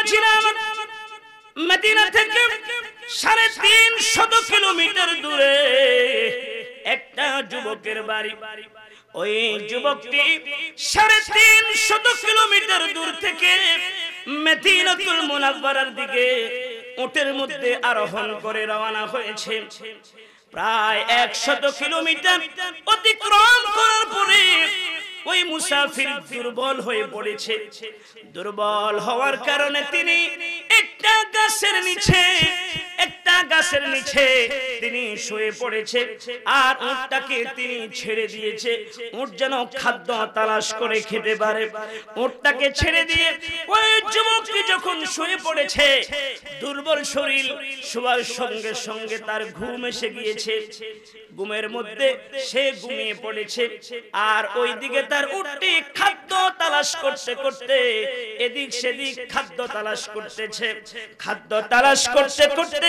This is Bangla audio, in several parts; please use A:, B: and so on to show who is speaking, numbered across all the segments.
A: বলেছিলাম মদিনা থেকে সাড়ে তিন শত কিলোমিটার দূরে একটা যুবকের বাড়ি ওই যুবকটি সাড়ে তিন শত কিলোমিটার দূর থেকে মেদিনাতুল মোনাব্বারার দিকে উটের মধ্যে আরোহণ করে রওনা হয়েছে প্রায় একশত কিলোমিটার অতিক্রম করার পরে ওই মুসাফির দুর্বল হয়ে পড়েছে দুর্বল হওয়ার কারণে তিনি একটা গাছের নিচে একটা গাছের নিচে তিনি শুয়ে পড়েছে আর উটটাকে তিনি ছেড়ে দিয়েছে উট যেন খাদ্য তালাশ করে খেতে পারে উটটাকে ছেড়ে দিয়ে ওই যুবকটি যখন শুয়ে পড়েছে দুর্বল শরীর শোয়ার সঙ্গে সঙ্গে তার ঘুম এসে গিয়েছে ঘুমের মধ্যে সে ঘুমিয়ে পড়েছে আর ওই দিকে তার উটটি খাদ্য তালাশ করতে করতে এদিক সেদিক খাদ্য তালাশ করতেছে খাদ্য তালাশ করতে করতে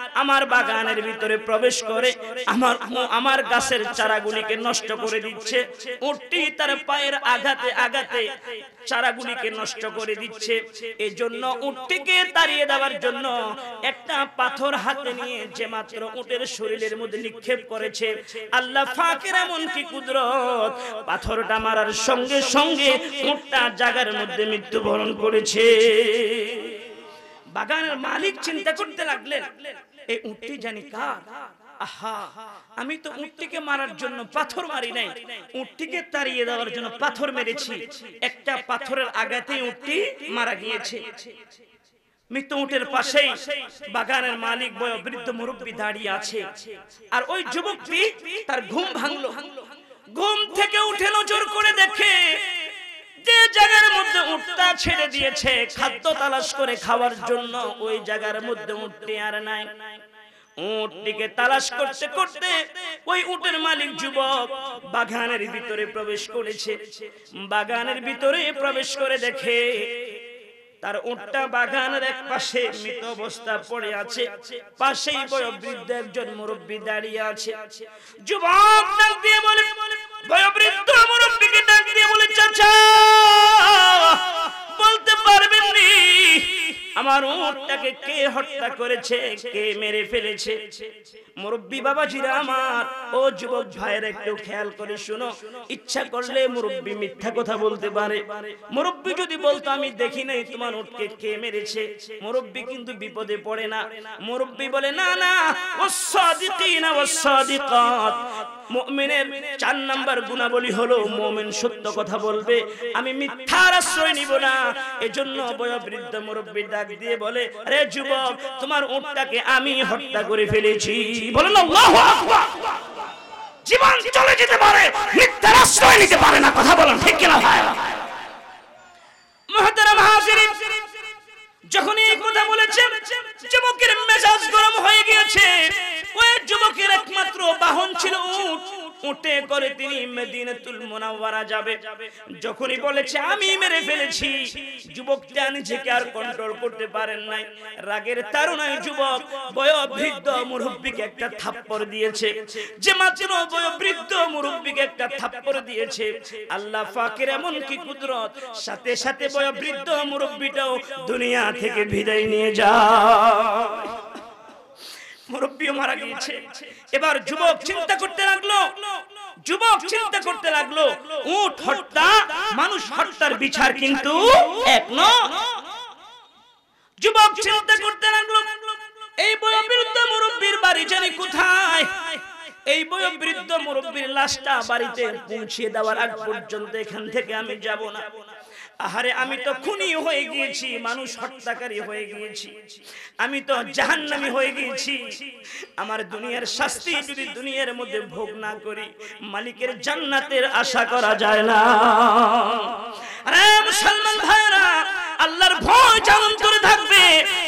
A: আমার বাগানের ভিতরে প্রবেশ করে আমার আমার গাছের চারাগুলিকে নষ্ট করে দিচ্ছে উঠটি তার পায়ের আঘাতে আঘাতে চারাগুলিকে নষ্ট করে দিচ্ছে এই জন্য উঠটিকে তাড়িয়ে দেওয়ার জন্য একটা পাথর হাতে নিয়ে যে মাত্র উটের শরীরের মধ্যে নিক্ষেপ করেছে আল্লাহ ফাঁকের এমন কি কুদরত পাথরটা মারার সঙ্গে সঙ্গে উটটা জাগার মধ্যে মৃত্যুবরণ করেছে বাগানের মালিক চিন্তা করতে লাগলেন এই উঠটি জানি কার আমি তো উটটিকে মারার জন্য পাথর মারি নাই উটটিকে তাড়িয়ে দেওয়ার জন্য পাথর মেরেছি একটা পাথরের আঘাতে উটটি মারা গিয়েছে মৃত্যু উটের পাশেই বাগানের মালিক বয় বৃদ্ধ মুরব্বী দাঁড়িয়ে আছে আর ওই যুবকটি তার ঘুম ভাঙলো ঘুম থেকে উঠে নজর করে দেখে ছেড়ে দিয়েছে খাদ্য করে খাওয়ার জন্য ওই জায়গার মধ্যে উঠতে আর নাই করতে করতে ওই উটের মালিক যুবক বাগানের ভিতরে প্রবেশ করেছে বাগানের ভিতরে প্রবেশ করে দেখে তার উঠটা বাগানের এক পাশে মৃত অবস্থা পড়ে আছে পাশেই বয়োবৃদ্ধ একজন মুরব্বী দাঁড়িয়ে আছে যুবক ডাক দিয়ে বলে বয়োবৃদ্ধ মুরব্বীকে ডাক দিয়ে বলে চাচা বলতে পারবেন নি আমার উটটাকে কে হত্যা করেছে কে মেরে ফেলেছে মুরব্বী বাবাজিরা আমার ও যুবক ভাইয়ের একটু খেয়াল করে শুনো ইচ্ছা করলে মুরব্বী মিথ্যা কথা বলতে পারে মুরব্বী যদি বলতো আমি দেখি নাই তোমার উটকে কে মেরেছে মুরব্বী কিন্তু বিপদে পড়ে না মুরব্বী বলে না না ওয়াসাদিকিনা ওয়াসাদিকাত মুমিনের চার নাম্বার গুণাবলী হলো মুমিন সত্য কথা বলবে আমি মিথ্যার আশ্রয় নিব না এজন্য বয়োবৃদ্ধ মুরব্বী ডাক দিয়ে বলে আরে যুবক তোমার উটটাকে আমি হত্যা করে ফেলেছি বলেন আল্লাহু আকবার জীবন চলে যেতে পারে মিথ্যার আশ্রয় নিতে পারে না কথা বলেন ঠিক কিনা ভাই মহতারাম হাজিরিন যখন এই কথা বলেছেন যুবকের মেজাজ গরম হয়ে গিয়েছে উঠে করে তিনি মেদিনাতুল মুনাওয়ারা যাবে যখনই বলেছে আমি মেরে ফেলেছি যুবক যুবকটা নিজেকে আর কন্ট্রোল করতে পারেন নাই রাগের তারুণায় যুবক বয়োবৃদ্ধ মুরব্বীকে একটা থাপ্পড় দিয়েছে যে মাত্র বয়োবৃদ্ধ মুরব্বীকে একটা থাপ্পড় দিয়েছে আল্লাহ পাকের এমন কি কুদরত সাথে সাথে বয়োবৃদ্ধ মুরব্বীটাও দুনিয়া থেকে বিদায় নিয়ে যায় মুরব্বীও মারা গিয়েছে এবার যুবক চিন্তা করতে লাগলো যুবক চিন্তা করতে লাগলো উঠ হত্যা মানুষ হত্যার বিচার কিন্তু এক যুবক চিন্তা করতে লাগলো এই বৃদ্ধ মুরব্বীর বাড়ি জানি কোথায় এই বৃদ্ধ মুরব্বীর লাশটা বাড়িতে পৌঁছে দেওয়ার আগ পর্যন্ত এখান থেকে আমি যাব না আহারে আমি তো খুনি হয়ে গিয়েছি মানুষ হত্যাকারী হয়ে গিয়েছি আমি তো জাহান্নামি হয়ে গিয়েছি আমার দুনিয়ার শাস্তি যদি দুনিয়ার মধ্যে ভোগ না করি মালিকের জান্নাতের আশা করা যায় না আরে মুসলমান ভাইরা আল্লার ভয় যেমন করে থাকবে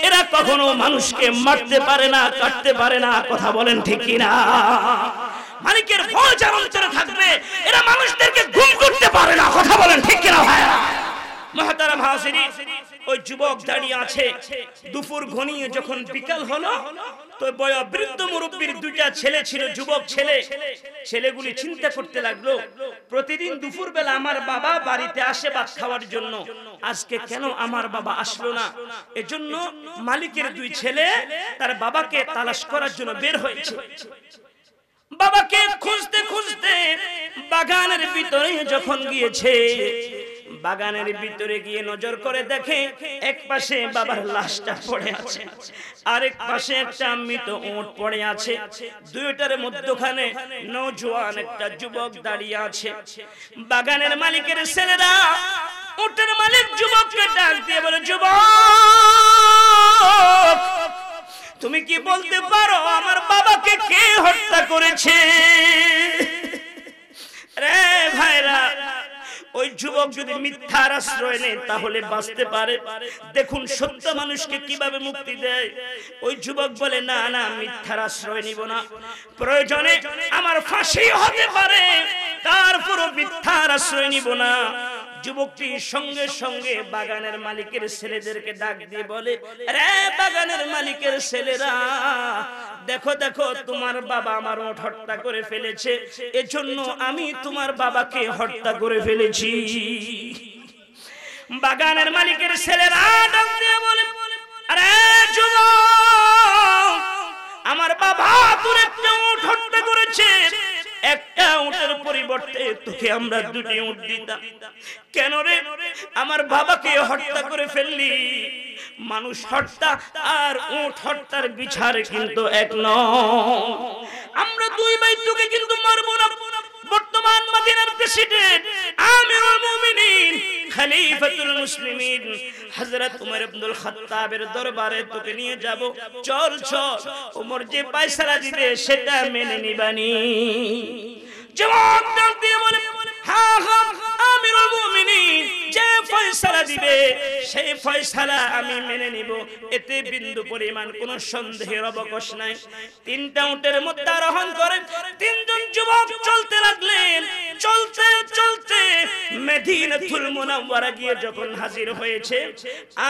A: এরা কখনো মানুষকে মারতে পারে না কাটতে পারে না কথা বলেন ঠিক না মালিকের ভয় যেমন করে থাকবে এরা মানুষদেরকে গুম করতে পারে না কথা বলেন ঠিক কিনা ভাইরা মহাতারা ভাসিনী ওই যুবক দাঁড়িয়ে আছে দুপুর ঘনিয়ে যখন বিকাল হলো তো বয় বৃদ্ধ মুরব্বীর দুইটা ছেলে ছিল যুবক ছেলে ছেলেগুলি চিন্তা করতে লাগলো প্রতিদিন দুপুর বেলা আমার বাবা বাড়িতে আসে ভাত খাওয়ার জন্য আজকে কেন আমার বাবা আসলো না এজন্য মালিকের দুই ছেলে তার বাবাকে তালাশ করার জন্য বের হয়েছে বাবাকে খুঁজতে খুঁজতে বাগানের ভিতরে যখন গিয়েছে বাগানের ভিতরে গিয়ে নজর করে দেখে এক পাশে বাবার লাশটা পড়ে আছে আরেক পাশে একটা মৃত উঁট পড়ে আছে দুইটার মধ্যখানে নজওয়ান একটা যুবক দাঁড়িয়ে আছে বাগানের মালিকের ছেলেরা উটের মালিক যুবককে ডাক দিয়ে বলে যুবক তুমি কি বলতে পারো আমার বাবাকে কে হত্যা করেছে রে ভাইরা ওই যুবক যদি মিথ্যার আশ্রয় নেয় তাহলে বাঁচতে পারে দেখুন সত্য মানুষকে কিভাবে মুক্তি দেয় ওই যুবক বলে না না মিথ্যার আশ্রয় নিব না প্রয়োজনে আমার ফাঁসি হতে পারে তারপরও মিথ্যার আশ্রয় নিব না যুবকটি সঙ্গে সঙ্গে বাগানের মালিকের ছেলেদেরকে ডাক দিয়ে বলে রে বাগানের মালিকের ছেলেরা দেখো দেখো তোমার বাবা আমার ওঠ হত্যা করে ফেলেছে এজন্য আমি তোমার বাবাকে হত্যা করে ফেলেছি বাগানের মালিকের ছেলেরা ডাক দিয়ে বলে আরে যুব আমার বাবা তোর একটা ওঠ হত্যা করেছে একটা উটের পরিবর্তে তোকে আমরা দুটি উট দিতাম কেন রে আমার বাবাকে হত্যা করে ফেললি মানুষ হত্যা আর উট হত্যার বিচার কিন্তু এক ন আমরা দুই ভাই তোকে কিন্তু মারবো না বর্তমান মাদিনার প্রেসিডেন্ট আমিরুল খলিফাতুল মুসলিমিন হযরত উমর ইবনুল খাত্তাবের দরবারে তোকে নিয়ে যাব চল চল উমর যে পয়সা দিবে সেটা মেনে নিবানি জবাব দাও দিয়ে বলে হ্যাঁ হ্যাঁ আমিরুল মুমিনিন যে পয়সা দিবে সেই পয়সা আমি মেনে নিব এতে বিন্দু পরিমাণ কোন সন্দেহের অবকাশ নাই তিনটা উটের মধ্যে আরোহণ করে তিনজন যুবক চলতে মদিনাতুল মুনাওয়ারা গিয়ে যখন হাজির হয়েছে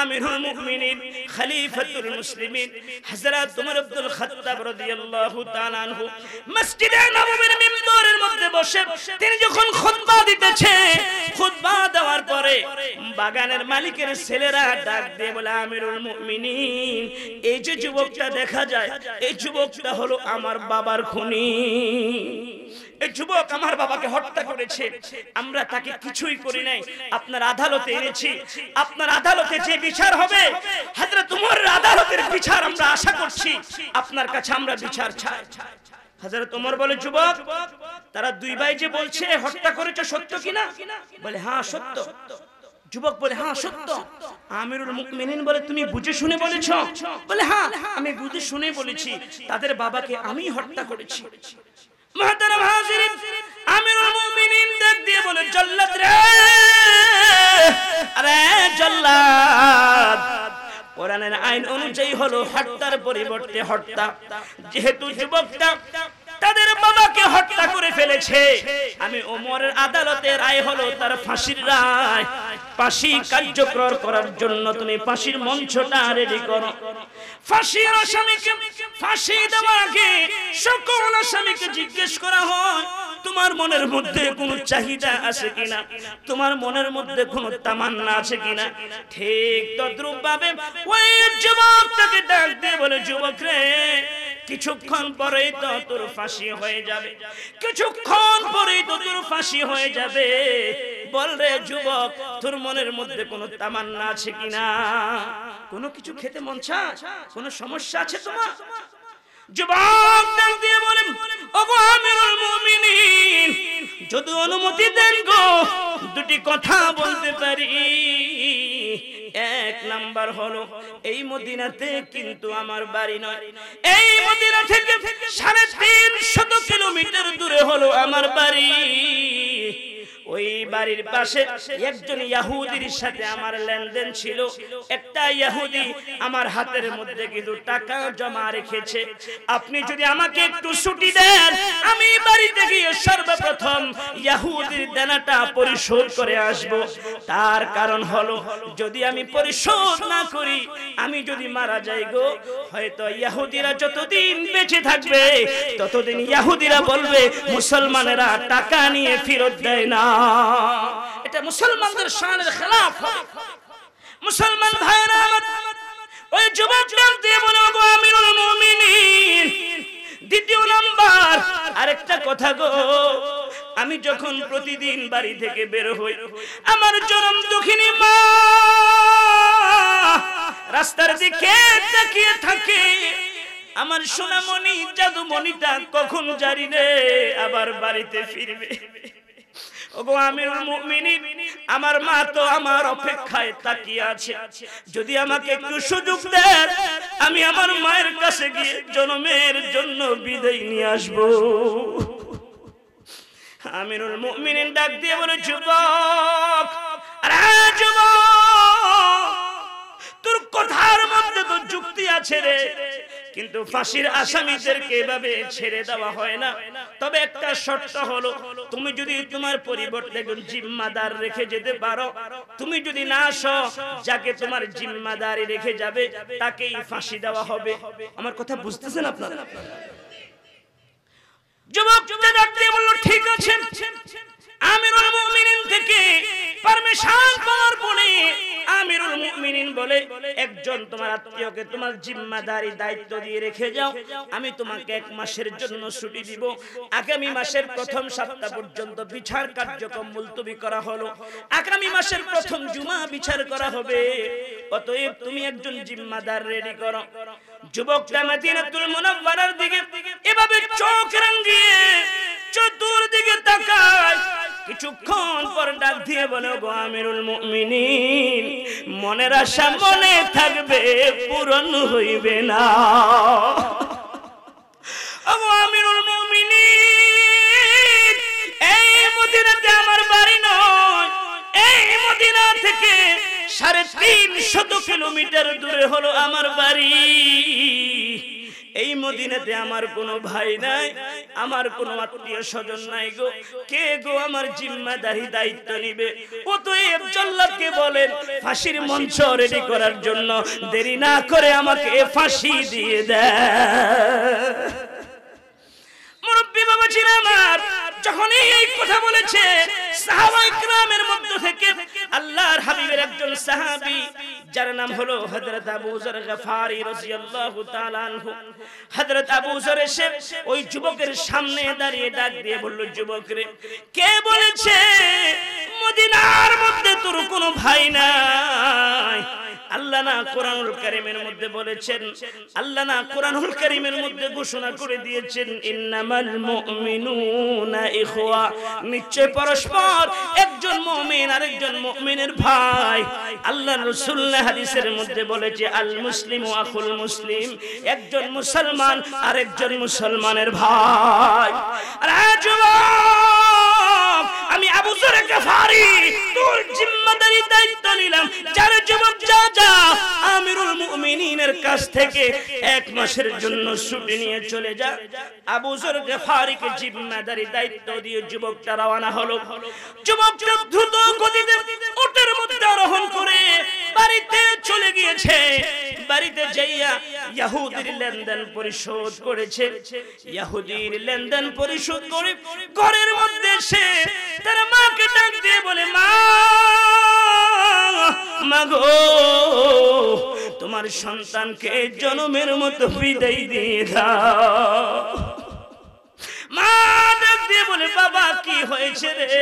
A: আমিরুল মুমিনিন খলিফাতুল মুসলিমিন হযরত ওমর আব্দুল খাত্তাব রাদিয়াল্লাহু তাআলা আনহু মসজিদে নববীর মিম্বার মিম্বরের মধ্যে বসে তিনি যখন খুতবা দিতেছে খুতবা দেওয়ার পরে বাগানের মালিকের ছেলেরা ডাক দিয়ে বলে আমিরুল মুমিনিন এই যে যুবকটা দেখা যায় এই যুবকটা হলো আমার বাবার খুনি এই যুবক আমার বাবাকে হত্যা করেছে আমরা তাকে কিছুই করি নাই আপনার আদালতে এনেছি আপনার আদালতে যে বিচার হবে হাজরত উমর আদালতের বিচার আমরা আশা করছি আপনার কাছে আমরা বিচার চাই হাজরত উমর বলে যুবক তারা দুই ভাই যে বলছে হত্যা করেছে সত্য কিনা বলে হ্যাঁ, হ্যাঁ সত্য যুবক বলে হ্যাঁ, হ্যাঁ সত্য আমিরুল মুকমিনিন বলে তুমি বুঝে শুনে বলেছ বলে হ্যাঁ, হ্যাঁ আমি বুঝে শুনে বলেছি তাদের বাবাকে আমি হত্যা করেছি মহাতারা হাজিরিন আমিরুল মুমিনিন দেখ দিয়ে বলে জল্লাদ রে আরে জল্লাদ কোরআনের আইন অনুযায়ী হলো হত্যার পরিবর্তে হত্যা যেহেতু যুবকটা হয়েছে আমি ওমরের আদালতে রায় হলো তার ফাঁসির রায় ফাঁসি কার্যকর করার জন্য তুমি ফাঁসির মঞ্চটা রেডি করো ফাঁসির আসামিকে ফাঁসি দেওয়া আগে সকল আসামিকে জিজ্ঞেস করা হয় তোমার মনের মধ্যে কোনো চাহিদা আছে কিনা তোমার মনের মধ্যে কোনো তামান্না আছে কিনা ঠিক তদ্রুপ ভাবে ওই যুবক তাকে ডাক দিয়ে বলে যুবক রে কিছুক্ষণ পরেই তো তোর ফাঁসি হয়ে যাবে কিছুক্ষণ পরেই তো তোর ফাঁসি হয়ে যাবে বল রে যুবক তোর মনের মধ্যে কোনো তামান্না আছে কিনা কোনো কিছু খেতে মন চায় কোনো সমস্যা আছে তোমার যুবক ডাক দিয়ে বলেন ওগো মুমিনিন যদি অনুমতি দেন গো দুটি কথা বলতে পারি এক নাম্বার হলো এই মদিনাতে কিন্তু আমার বাড়ি নয় এই মদিনা থেকে সাড়ে তিন শত কিলোমিটার দূরে হলো আমার বাড়ি ওই বাড়ির পাশে একজন ইয়াহুদির সাথে আমার লেনদেন ছিল একটা ইয়াহুদি আমার হাতের মধ্যে কিন্তু টাকা জমা রেখেছে আপনি যদি আমাকে একটু ছুটি দেন আমি আমি সর্বপ্রথম ইয়াহুদির দেনাটা পরিশোধ করে আসব তার কারণ হলো যদি আমি পরিশোধ না করি আমি যদি মারা যাই গো হয়তো ইয়াহুদিরা যতদিন বেঁচে থাকবে ততদিন ইয়াহুদিরা বলবে মুসলমানেরা টাকা নিয়ে ফেরত দেয় না এটা মুসলমানদের শানের খেলাফ মুসলমান ভাইরা ওই যুবক আমিরুল দ্বিতীয় নাম্বার আরেকটা কথা গো আমি যখন প্রতিদিন বাড়ি থেকে বের হই আমার চরম দুঃখিনী মা রাস্তার দিকে তাকিয়ে থাকে আমার সোনামণি জাদুমণিটা কখন জারি রে আবার বাড়িতে ফিরবে ওগো আমির মুমিনিন আমার মা তো আমার অপেক্ষায় তাকিয়ে আছে যদি আমাকে একটু সুযোগ দেন আমি আমার মায়ের কাছে গিয়ে জন্মের জন্য বিদায় নিয়ে আসব আমিরুল মুমিনিন ডাক দিয়ে বলে যুবক যুবক তোর কথার মধ্যে তো যুক্তি আছে রে কিন্তু ফাঁসির আসামিদেরকে এভাবে ছেড়ে দেওয়া হয় না তবে একটা শর্ত হলো তুমি যদি তোমার পরিবর্তে একজন জিম্মাদার রেখে যেতে পারো তুমি যদি না আসো যাকে তোমার জিম্মাদারি রেখে যাবে তাকেই ফাঁসি দেওয়া হবে আমার কথা বুঝতেছেন আপনারা যুবক ডাক দিয়ে বলল ঠিক আছে আমিরুল মুমিনিন থেকে পারমিশন পাওয়ার পরে আমিরুল মুমিনিন বলে একজন তোমার আত্মীয়কে তোমার জিম্মাদারি দায়িত্ব দিয়ে রেখে যাও আমি তোমাকে এক মাসের জন্য ছুটি দিব আগামী মাসের প্রথম সপ্তাহ পর্যন্ত বিচার কার্যক্রম মুলতবি করা হলো আগামী মাসের প্রথম জুমা বিচার করা হবে অতএব তুমি একজন জিম্মাদার রেডি করো যুবক মাদিনাতুল মুনাওয়ারার দিকে এভাবে চোখ রাঙিয়ে চতুর্দিকে তাকায় কিছুক্ষণ পর ডাক দিয়ে বলে গো আমিরুল মুমিনিন মনের আশা মনে থাকবে পূরণ হইবে না ও আমিরুল মুমিনিন এই মদিনাতে আমার বাড়ি নয় এই মদিনা থেকে সাড়ে তিনশত কিলোমিটার দূরে হলো আমার বাড়ি এই মদিনাতে আমার কোনো ভাই নাই আমার কোনো আত্মীয় স্বজন নাই গো কে গো আমার জিম্মাদারি দায়িত্ব নিবে ও তো জল্লাদকে বলেন ফাঁসির মঞ্চ রেডি করার জন্য দেরি না করে আমাকে ফাঁসি দিয়ে দেয় মুরব্বী বাবা ছিল আমার যখনই এই কথা বলেছে সাহাবাই کرامের মধ্যে থেকে আল্লাহর হাবিবের একজন সাহাবী যার নাম হলো হযরত আবু যর গফারি রাদিয়াল্লাহু তাআলা আনহু হযরত আবু যর এসে ওই যুবকের সামনে দাঁড়িয়ে ডাক দিয়ে বলল যুবক রে কে বলেছে মদিনার মধ্যে তোর কোনো ভাই নাই আল্লাহ না কোরআনুল মধ্যে বলেছেন না মধ্যে ঘোষণা করে দিয়েছেন পরস্পর একজন আরেকজন ভাই আল্লাহ হাদিসের মধ্যে বলেছে আল মুসলিম আখুল মুসলিম একজন মুসলমান আরেকজন মুসলমানের ভাই আর বছরে কাফারি তোর জিম্মাদারি দায়িত্ব নিলাম যার যুবক যা যা আমিরুল মুমিনিনের কাছ থেকে এক মাসের জন্য ছুটি নিয়ে চলে যা আবু জর কাফারিকে জিম্মাদারি দায়িত্ব দিয়ে যুবকটা রওনা হলো যুবকটা দ্রুত গতিতে ওটের মধ্যে আরোহণ করে বাড়িতে চলে গিয়েছে বাড়িতে যাইয়া ইহুদির লেনদেন পরিশোধ করেছে ইহুদির লেনদেন পরিশোধ করে ঘরের মধ্যে সে তার মাকে ডাক দিয়ে বলে মা মাগো তোমার সন্তানকে জন্মের মতো বিদায় দিয়ে দাও মা ডাক দিয়ে বলে বাবা কি হয়েছে রে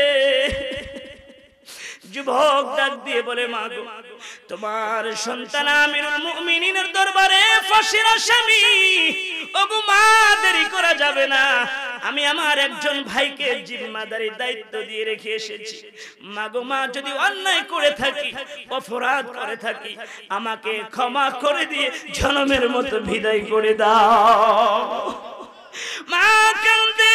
A: যুবক ডাক দিয়ে বলে মা তোমার সন্তান আমির মুমিনী সেরা স্বামী ওগো মা দেরি করা যাবে না আমি আমার একজন ভাইকে জিম্মাদারির দায়িত্ব দিয়ে রেখে এসেছি মাগো মা যদি অন্যায় করে থাকি অপরাধ করে থাকি আমাকে ক্ষমা করে দিয়ে জনমের মতো বিদায় করে দাও মা কান্দে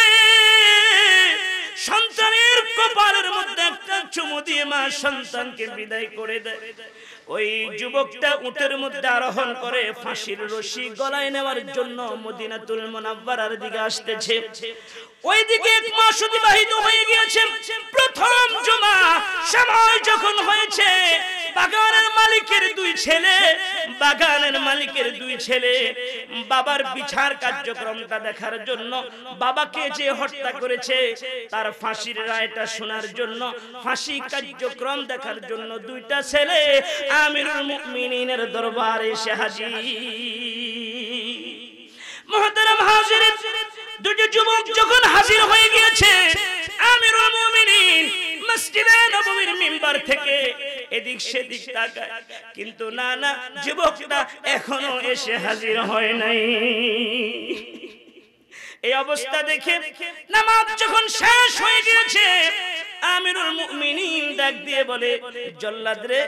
A: কপালের মধ্যে একটা চুমু দিয়ে মা সন্তানকে বিদায় করে দেয় ওই যুবকটা উটের মধ্যে আরোহণ করে ফাঁসির রশি গলায় নেওয়ার জন্য মদিনাতুল মোনাব্বারার দিকে আসতেছে ওইদিকে এক মাস অতিবাহিত হয়ে গিয়েছে প্রথম জমা সময় যখন হয়েছে বাগানের মালিকের দুই ছেলে বাগানের মালিকের দুই ছেলে বাবার বিচার কার্যক্রমটা দেখার জন্য বাবাকে যে হত্যা করেছে তার ফাঁসির রায়টা শোনার জন্য ফাঁসি কার্যক্রম দেখার জন্য দুইটা ছেলে আমিরুল মুমিনিনের দরবারে এসে হাজির হাজির দুটো যুবক যখন হাজির হয়ে গিয়েছে আমিরুল মুমিনিন মসজিদে মিম্বার থেকে এদিক সেদিক তাকায় কিন্তু না না যুবকটা এখনো এসে হাজির হয় নাই এই অবস্থা দেখে নামাজ যখন শেষ হয়ে গিয়েছে আমিরুল মুমিনিন ডাক দিয়ে বলে জল্লাদ রে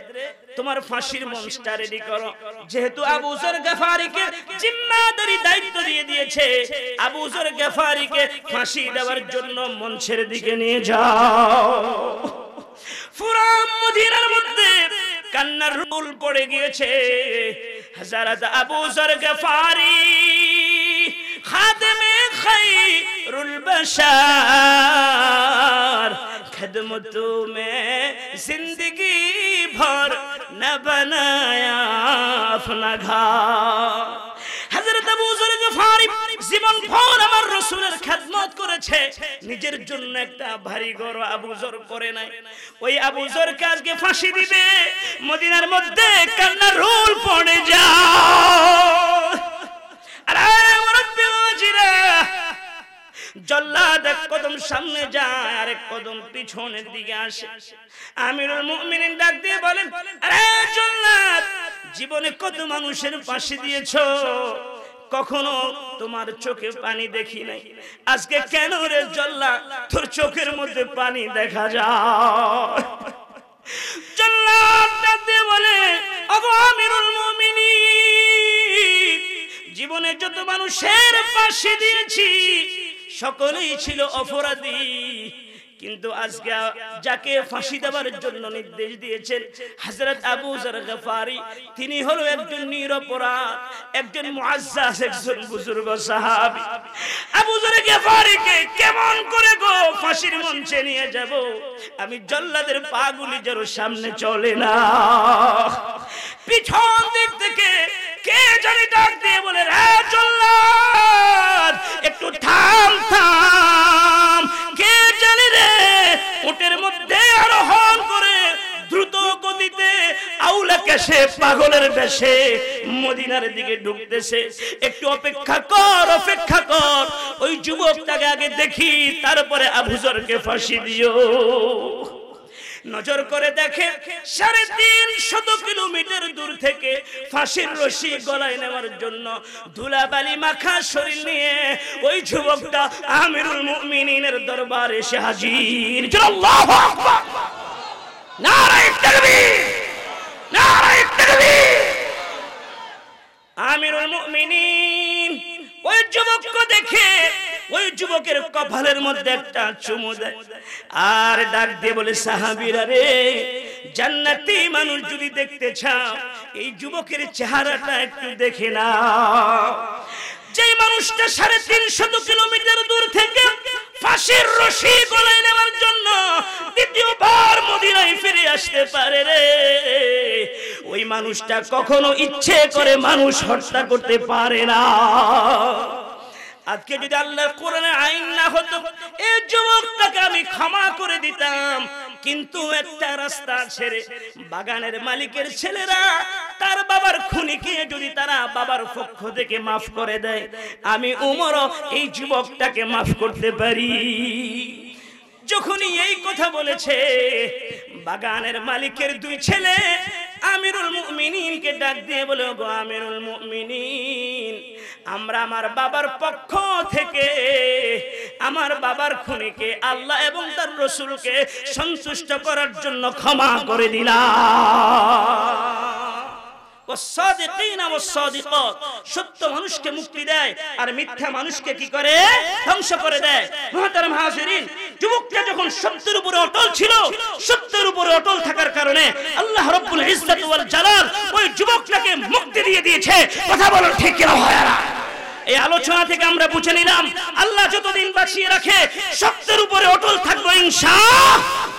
A: তোমার ফাঁসির মঞ্চটা রেডি করো যেহেতু আবু জর গাফারিকে জিম্মাদারি দায়িত্ব দিয়ে দিয়েছে আবু জর গাফারিকে ফাঁসি দেওয়ার জন্য মঞ্চের দিকে নিয়ে যাও ফুরাম মদিনার মধ্যে কান্নার রুল পড়ে গিয়েছে হযরত আবু যর গফারি খাদেমে খাইরুল বশার خدمت میں زندگی بھر نہ بنایا اپنا گھر حضرت ابو ذر غفاری জীবন ভর আমার রসুলের খেদমত করেছে নিজের জন্য একটা ভারী ঘর আবুজর করে নাই ওই আবুজর কাজকে ফাঁসি দিবে মদিনার মধ্যে কান্না রোল পড়ে যা জীবনে কত মানুষের পাশে দিয়েছো কখনো তোমার চোখে পানি দেখি নাই আজকে কেন রে জল্লা তোর চোখের মধ্যে পানি দেখা যায় বলে জীবনে যত মানুষের পাশে দিয়েছি সকলেই ছিল অপরাধী কিন্তু আজকে যাকে ফাঁসি দেওয়ার জন্য নির্দেশ দিয়েছেন হাজরত আবু জারি তিনি হলো একজন নিরপরাধ একজন একজন বুজুর্গ সাহাবী আবু জারিকে কেমন করে গো ফাঁসির মঞ্চে নিয়ে যাব আমি জল্লাদের পাগুলি যেন সামনে চলে না পিছন দিক থেকে কে জানি ডাক দিয়ে বলে রে জল্লাদ একটু থাম থাম সে পাগলের বেশে মদিনার দিকে ঢুকতেছে একটু অপেক্ষা কর অপেক্ষা কর ওই যুবকটাকে আগে দেখি তারপরে আবুজরকে ফাঁসি দিও নজর করে দেখে সাড়ে তিন শত কিলোমিটার দূর থেকে ফাঁসির রশি গলায় নেওয়ার জন্য ধুলাবালি মাখা শরীর নিয়ে ওই যুবকটা আমিরুল মুমিনের দরবারে এসে হাজির নারায়ণ ওই যুবককে দেখে ওই যুবকের কপালের মধ্যে একটা চুমু দেয় আর ডাক দিয়ে বলে সাহাবিরা রে জান্নাতি মানুষ যদি দেখতে চাও এই যুবকের চেহারাটা একটু দেখে না যে মানুষটা সাড়ে তিনশত কিলোমিটার দূর থেকে ফাঁসির রশি গলায় নেওয়ার জন্য দ্বিতীয়বার মদিনায় ফিরে আসতে পারে রে ওই মানুষটা কখনো ইচ্ছে করে মানুষ হত্যা করতে পারে না আজকে যদি আল্লাহর কোরআনে আইন না হতো এই যুবকটাকে আমি ক্ষমা করে দিতাম কিন্তু একটা রাস্তা ছেড়ে বাগানের মালিকের ছেলেরা তার বাবার খুনিকে যদি তারা বাবার পক্ষ থেকে মাফ করে দেয় আমি উমরও এই যুবকটাকে মাফ করতে পারি যখনই এই কথা বলেছে বাগানের মালিকের দুই ছেলে আমিরুল মুমিনিনকে ডাক দিয়ে বলে গো আমিরুল মুমিনিন আমরা আমার বাবার পক্ষ থেকে আমার বাবার খুনিকে আল্লাহ এবং তার রসুলকে সন্তুষ্ট করার জন্য ক্ষমা করে দিলা সত্য মানুষকে মুক্তি দেয় আর মিথ্যা মানুষকে কি করে ধ্বংস করে দেয় মহাতারাম হাজিরিন যুবকটা যখন সত্যের উপরে অটল ছিল সত্যের উপরে অটল থাকার কারণে আল্লাহ রব্বুল ইজ্জত ওয়াল জালাল ওই যুবকটাকে মুক্তি দিয়ে দিয়েছে কথা বলো ঠিক কিনা ভাইয়ারা এই আলোচনা থেকে আমরা বুঝে নিলাম আল্লাহ যতদিন বাঁচিয়ে রাখে সত্যের উপরে অটল থাকবো ইনশাআল্লাহ